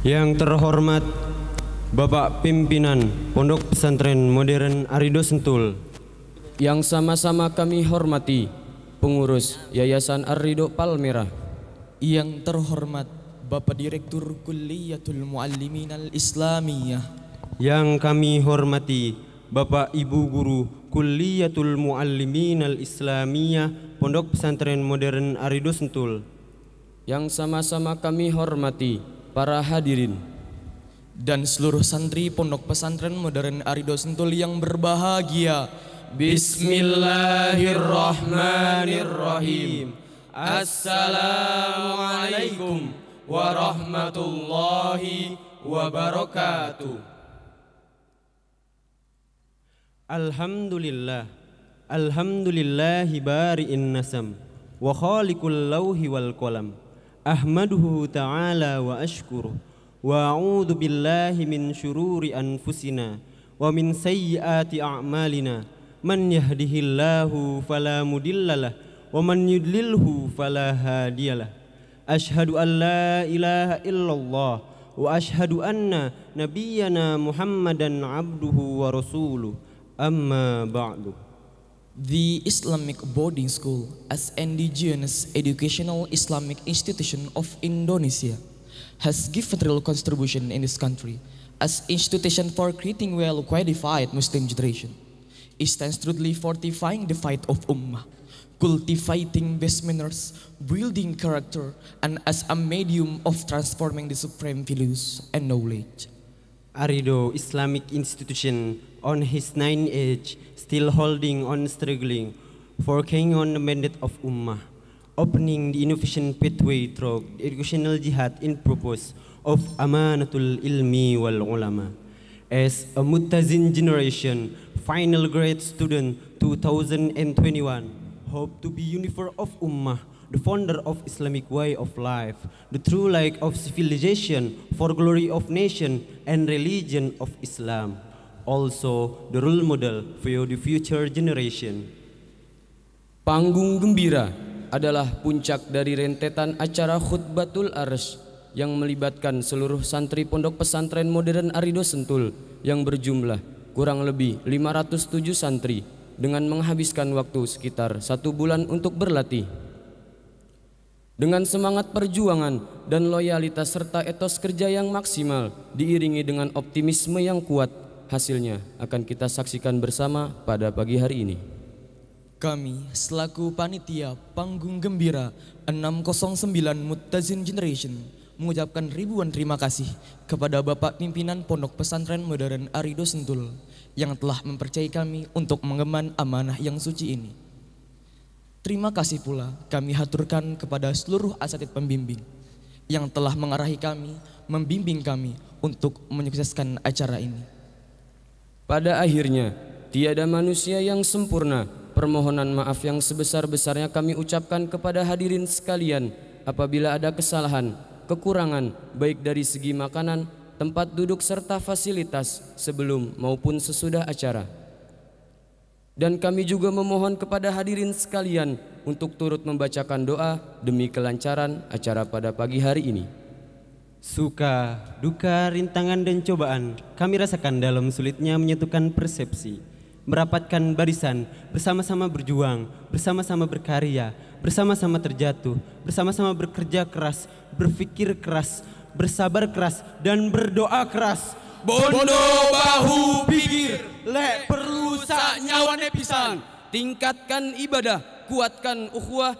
Yang terhormat Bapak Pimpinan Pondok Pesantren Modern Arido Sentul Yang sama-sama kami hormati Pengurus Yayasan Arido Palmerah Yang terhormat Bapak Direktur Kuliyatul Muallimin Al-Islamiyah Yang kami hormati Bapak Ibu Guru Kuliyatul Muallimin Al-Islamiyah Pondok Pesantren Modern Arido Sentul Yang sama-sama kami hormati para hadirin, dan seluruh santri Pondok Pesantren Modern Arido Sentul yang berbahagia. Bismillahirrahmanirrahim. Assalamualaikum warahmatullahi wabarakatuh. Alhamdulillah. Alhamdulillahi bari'in nasam wa khalikul lawhi wal qalam. أحمده تعالى وأشكره وأعوذ بالله من شرور أنفسنا ومن سيئات أعمالنا من يهده الله فلا مدل له ومن يدلله فلا هادي له أشهد أن لا إله إلا الله وأشهد أن نبينا محمدا عبده ورسوله أما بعد The Islamic Boarding School as indigenous educational Islamic institution of Indonesia has given real contribution in this country as institution for creating well-qualified Muslim generation. It stands truly fortifying the fight of Ummah, cultivating best manners, building character, and as a medium of transforming the supreme values and knowledge. Arido Islamic institution on his nine age, still holding on struggling for carrying on the mandate of Ummah, opening the innovation pathway through educational jihad in purpose of Amanatul Ilmi wal Ulama. As a mutazin generation, final grade student 2021, hope to be uniform of Ummah the founder of Islamic way of life, the true light of civilization for glory of nation and religion of Islam, also the role model for the future generation. Panggung gembira adalah puncak dari rentetan acara khutbatul ars yang melibatkan seluruh santri pondok pesantren modern Arido Sentul yang berjumlah kurang lebih 507 santri dengan menghabiskan waktu sekitar satu bulan untuk berlatih. Dengan semangat perjuangan dan loyalitas serta etos kerja yang maksimal diiringi dengan optimisme yang kuat, hasilnya akan kita saksikan bersama pada pagi hari ini. Kami selaku panitia Panggung Gembira 609 Mutazin Generation mengucapkan ribuan terima kasih kepada Bapak Pimpinan Pondok Pesantren Modern Arido Sentul yang telah mempercayai kami untuk mengemban amanah yang suci ini. Terima kasih pula kami haturkan kepada seluruh asatid pembimbing yang telah mengarahi kami, membimbing kami untuk menyukseskan acara ini. Pada akhirnya, tiada manusia yang sempurna. Permohonan maaf yang sebesar-besarnya kami ucapkan kepada hadirin sekalian apabila ada kesalahan, kekurangan baik dari segi makanan, tempat duduk serta fasilitas sebelum maupun sesudah acara. Dan kami juga memohon kepada hadirin sekalian untuk turut membacakan doa demi kelancaran acara pada pagi hari ini. Suka, duka, rintangan dan cobaan kami rasakan dalam sulitnya menyatukan persepsi. Merapatkan barisan, bersama-sama berjuang, bersama-sama berkarya, bersama-sama terjatuh, bersama-sama bekerja keras, berpikir keras, bersabar keras, dan berdoa keras. Bondo bahu pikir, lek perlu sak nyawane pisan tingkatkan ibadah kuatkan ukhuwah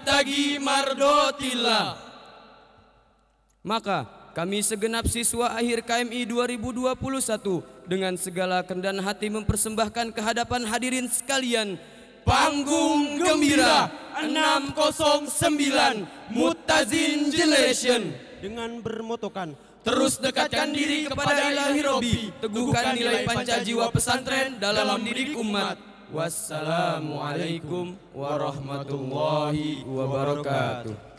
tagi mardotillah maka kami segenap siswa akhir KMI 2021 dengan segala kendan hati mempersembahkan kehadapan hadirin sekalian Panggung Gembira 609 Mutazin Generation dengan bermotokan Terus dekatkan diri kepada ilahi Robi Teguhkan nilai Pancasila pesantren dalam mendidik umat Wassalamualaikum warahmatullahi wabarakatuh